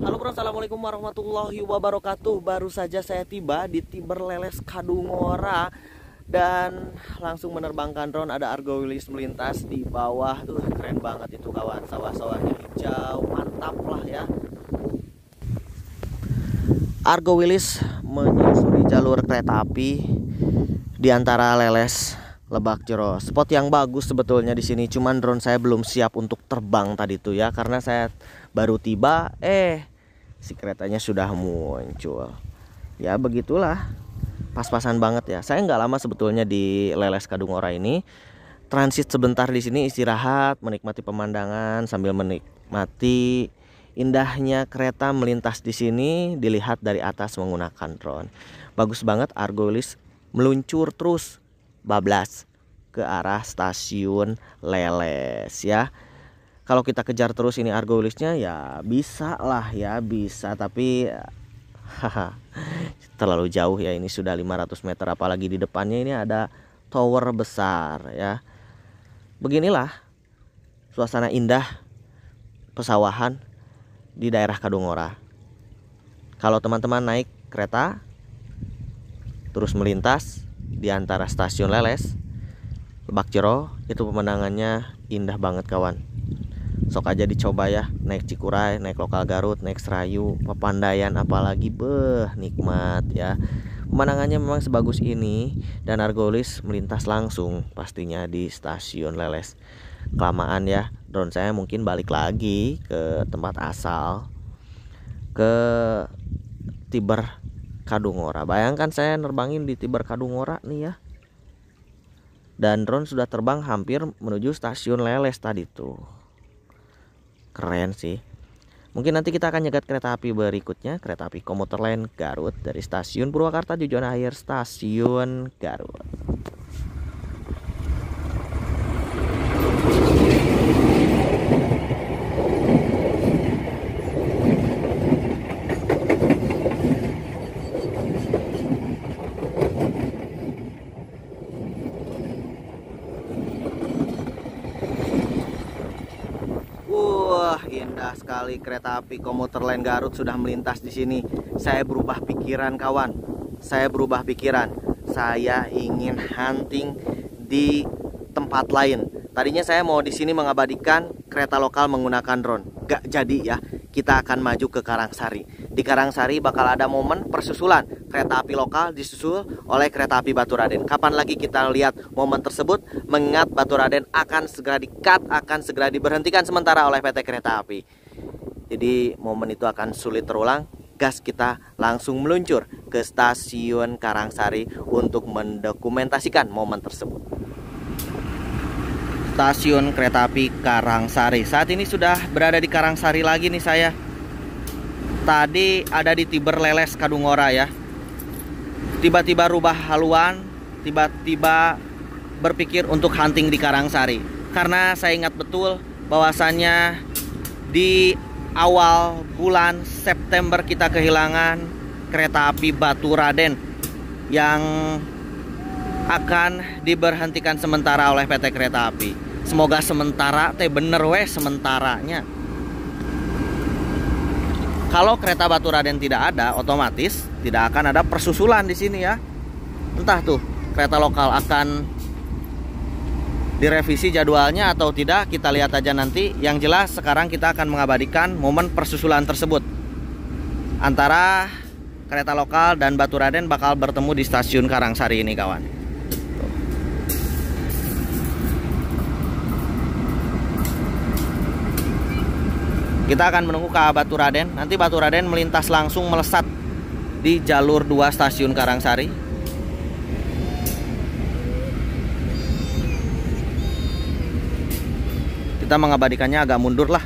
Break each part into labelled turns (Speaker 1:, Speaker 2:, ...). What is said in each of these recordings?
Speaker 1: Halo bro, Assalamualaikum warahmatullahi wabarakatuh Baru saja saya tiba di tiber leles Kadungora Dan langsung menerbangkan drone Ada Argo Wilis melintas di bawah Tuh keren banget itu kawan Sawah-sawahnya hijau, mantap lah ya Argo Wilis menyusuri jalur kereta api Di antara Leles Lebak Jero. Spot yang bagus sebetulnya di sini, cuman drone saya belum siap untuk terbang tadi tuh ya karena saya baru tiba eh si keretanya sudah muncul. Ya begitulah. Pas-pasan banget ya. Saya nggak lama sebetulnya di Leles Kadungora ini. Transit sebentar di sini istirahat, menikmati pemandangan sambil menikmati indahnya kereta melintas di sini dilihat dari atas menggunakan drone. Bagus banget Argolis meluncur terus bablas ke arah stasiun Leles ya. Kalau kita kejar terus ini Argolisnya ya bisa lah ya bisa tapi terlalu jauh ya ini sudah 500 meter apalagi di depannya ini ada tower besar ya. Beginilah suasana indah pesawahan di daerah Kadungora. Kalau teman-teman naik kereta terus melintas di antara stasiun Leles, Lebak Jero, itu pemandangannya indah banget kawan. Sok aja dicoba ya, naik Cikuray, naik lokal Garut, naik Serayu, Pepandayan apalagi beh nikmat ya. Pemandangannya memang sebagus ini dan Argolis melintas langsung pastinya di stasiun Leles. Kelamaan ya, drone saya mungkin balik lagi ke tempat asal ke Tiber Kadungora. Bayangkan saya nerbangin di Tiber Kadungora nih ya. Dan drone sudah terbang hampir menuju stasiun Leles tadi tuh. Keren sih. Mungkin nanti kita akan nyegat kereta api berikutnya, kereta api komuter lain Garut dari stasiun Purwakarta tujuan akhir stasiun Garut. indah sekali kereta api komuter lain Garut sudah melintas di sini. Saya berubah pikiran kawan. Saya berubah pikiran. Saya ingin hunting di tempat lain. Tadinya saya mau di sini mengabadikan kereta lokal menggunakan drone. Gak jadi ya. Kita akan maju ke Karangsari. Di Karangsari bakal ada momen persusulan kereta api lokal disusul oleh kereta api Baturaden. Kapan lagi kita lihat momen tersebut mengingat Baturaden akan segera dikat, akan segera diberhentikan sementara oleh PT Kereta Api. Jadi momen itu akan sulit terulang. Gas kita langsung meluncur ke stasiun Karangsari untuk mendokumentasikan momen tersebut. Stasiun kereta api Karangsari. Saat ini sudah berada di Karangsari lagi nih saya tadi ada di Tiber Leles Kadungora ya tiba-tiba rubah haluan, tiba-tiba berpikir untuk hunting di Karangsari. Karena saya ingat betul bahwasannya di awal bulan September kita kehilangan kereta api Batu Raden yang akan diberhentikan sementara oleh PT Kereta Api. Semoga sementara teh bener weh sementaranya. Kalau kereta Batu Raden tidak ada, otomatis tidak akan ada persusulan di sini ya. Entah tuh kereta lokal akan direvisi jadwalnya atau tidak, kita lihat aja nanti. Yang jelas sekarang kita akan mengabadikan momen persusulan tersebut. Antara kereta lokal dan Batu Raden bakal bertemu di stasiun Karangsari ini kawan. Kita akan menunggu KA Batu Raden. Nanti Batu Raden melintas langsung melesat di jalur 2 stasiun Karangsari. Kita mengabadikannya agak mundur lah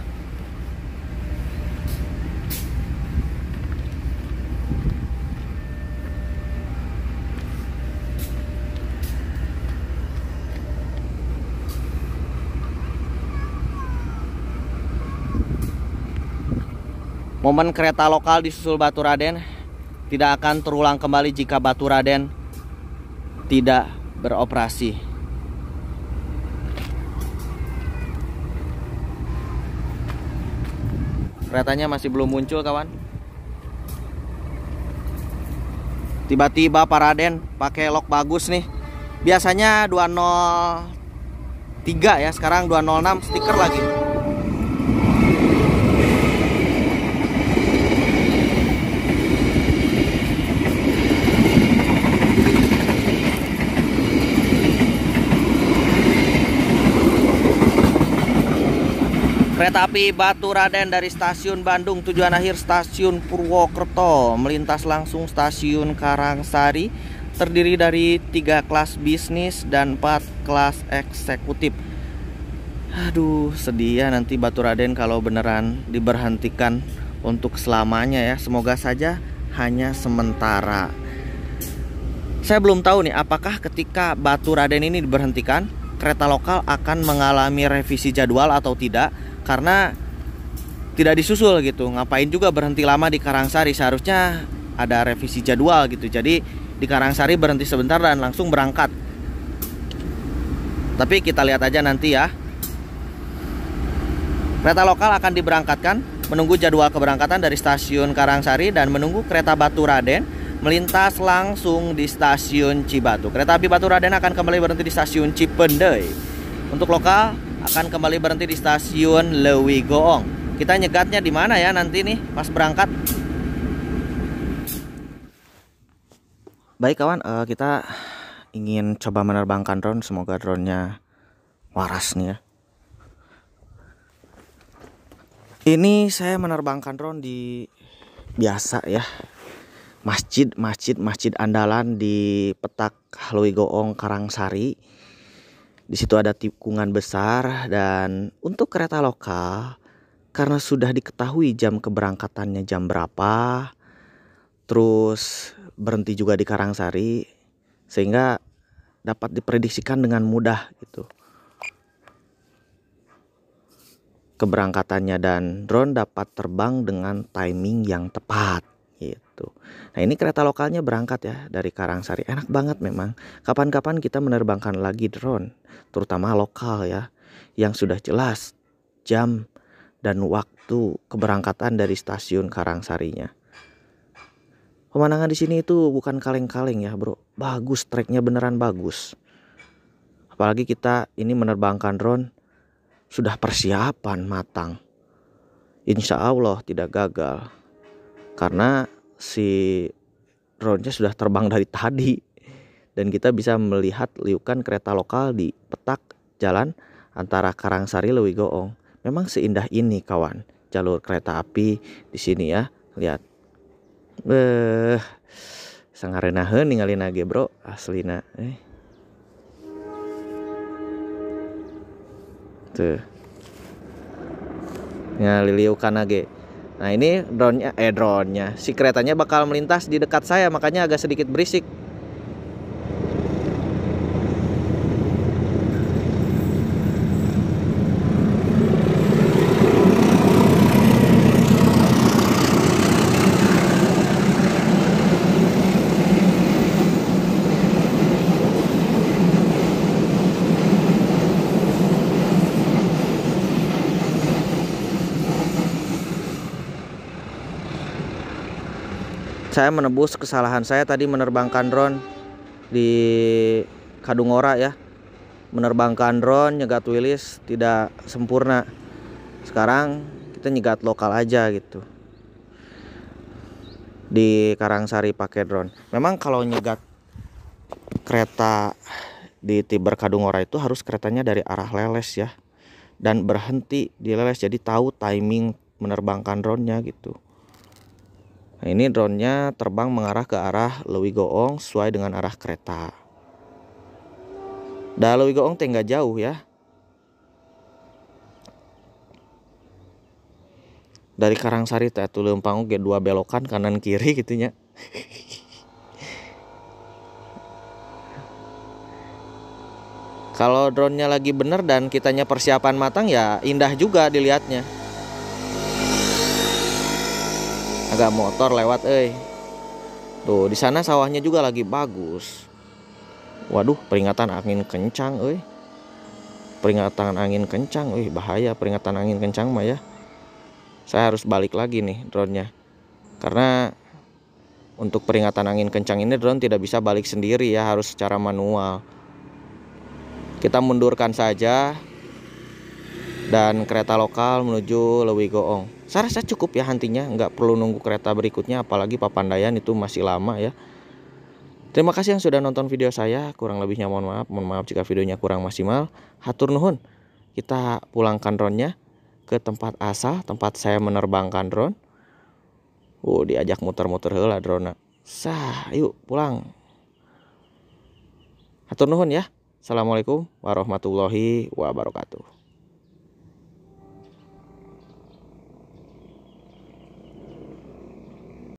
Speaker 1: Momen kereta lokal di Susul Batu Raden tidak akan terulang kembali jika Batu Raden tidak beroperasi. Keretanya masih belum muncul kawan. Tiba-tiba Pak Raden pakai lok bagus nih. Biasanya 203 ya, sekarang 206 stiker lagi. Kereta api Batu Raden dari stasiun Bandung tujuan akhir stasiun Purwokerto melintas langsung stasiun Karangsari terdiri dari tiga kelas bisnis dan empat kelas eksekutif. Aduh, sedih ya nanti Batu Raden kalau beneran diberhentikan untuk selamanya ya. Semoga saja hanya sementara. Saya belum tahu nih apakah ketika Batu Raden ini diberhentikan kereta lokal akan mengalami revisi jadwal atau tidak karena tidak disusul gitu ngapain juga berhenti lama di Karangsari seharusnya ada revisi jadwal gitu jadi di Karangsari berhenti sebentar dan langsung berangkat tapi kita lihat aja nanti ya kereta lokal akan diberangkatkan menunggu jadwal keberangkatan dari stasiun Karangsari dan menunggu kereta Batu Raden melintas langsung di stasiun Cibatu kereta api Batu Raden akan kembali berhenti di stasiun Cipendei untuk lokal akan kembali berhenti di stasiun Lewi Goong. Kita nyegatnya di mana ya nanti nih pas berangkat? Baik kawan, uh, kita ingin coba menerbangkan drone. Semoga drone-nya waras nih ya. Ini saya menerbangkan drone di biasa ya. Masjid, masjid, masjid andalan di petak Lewigoong Goong Karangsari di situ ada tikungan besar dan untuk kereta lokal karena sudah diketahui jam keberangkatannya jam berapa, terus berhenti juga di Karangsari sehingga dapat diprediksikan dengan mudah gitu. Keberangkatannya dan drone dapat terbang dengan timing yang tepat. Tuh. Gitu. Nah ini kereta lokalnya berangkat ya dari Karangsari. Enak banget memang. Kapan-kapan kita menerbangkan lagi drone, terutama lokal ya, yang sudah jelas jam dan waktu keberangkatan dari stasiun Karangsarinya. Pemandangan di sini itu bukan kaleng-kaleng ya bro, bagus treknya beneran bagus. Apalagi kita ini menerbangkan drone sudah persiapan matang. Insya Allah tidak gagal karena si drone-nya sudah terbang dari tadi dan kita bisa melihat liukan kereta lokal di petak jalan antara Karangsari Lewi Goong. Memang seindah ini kawan, jalur kereta api di sini ya. Lihat. Eh sangarenaheun ninggalin nage bro aslina. Eh. Tuh. Ya liliukan nage. Nah ini drone-nya, eh drone-nya, si keretanya bakal melintas di dekat saya makanya agak sedikit berisik. saya menebus kesalahan saya tadi menerbangkan drone di Kadungora ya menerbangkan drone nyegat wilis tidak sempurna sekarang kita nyegat lokal aja gitu di Karangsari pakai drone memang kalau nyegat kereta di Tiber Kadungora itu harus keretanya dari arah Leles ya dan berhenti di Leles jadi tahu timing menerbangkan drone-nya gitu Nah, ini drone-nya terbang mengarah ke arah Lewi Goong sesuai dengan arah kereta. Dah Lewi Goong tinggal jauh ya. Dari Karangsari teh tuh Leumpang ge dua belokan kanan kiri gitu nya. Kalau drone-nya lagi bener dan kitanya persiapan matang ya indah juga dilihatnya. Naga motor lewat eh. Tuh, di sana sawahnya juga lagi bagus. Waduh, peringatan angin kencang eh. Peringatan angin kencang, eh bahaya peringatan angin kencang mah ya. Saya harus balik lagi nih drone-nya. Karena untuk peringatan angin kencang ini drone tidak bisa balik sendiri ya, harus secara manual. Kita mundurkan saja dan kereta lokal menuju Lewi Goong saya rasa cukup ya hantinya nggak perlu nunggu kereta berikutnya apalagi Papandayan itu masih lama ya terima kasih yang sudah nonton video saya kurang lebihnya mohon maaf mohon maaf jika videonya kurang maksimal hatur nuhun kita pulangkan nya ke tempat asal tempat saya menerbangkan drone uh diajak muter-muter lah, drone sah yuk pulang hatur nuhun ya assalamualaikum warahmatullahi wabarakatuh